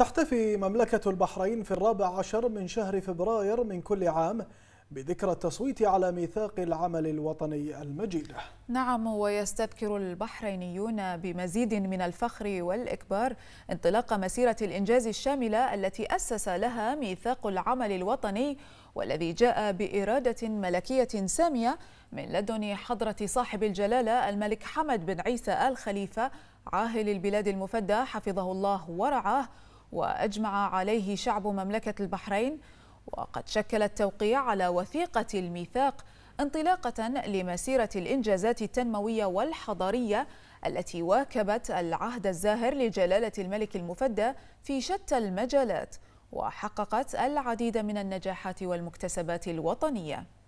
تحتفي مملكة البحرين في الرابع عشر من شهر فبراير من كل عام بذكرى التصويت على ميثاق العمل الوطني المجيد نعم ويستذكر البحرينيون بمزيد من الفخر والإكبار انطلاق مسيرة الإنجاز الشاملة التي أسس لها ميثاق العمل الوطني والذي جاء بإرادة ملكية سامية من لدن حضرة صاحب الجلالة الملك حمد بن عيسى آل خليفة عاهل البلاد المفدى حفظه الله ورعاه وأجمع عليه شعب مملكة البحرين وقد شكل التوقيع على وثيقة الميثاق انطلاقة لمسيرة الإنجازات التنموية والحضارية التي واكبت العهد الزاهر لجلالة الملك المفدى في شتى المجالات وحققت العديد من النجاحات والمكتسبات الوطنيه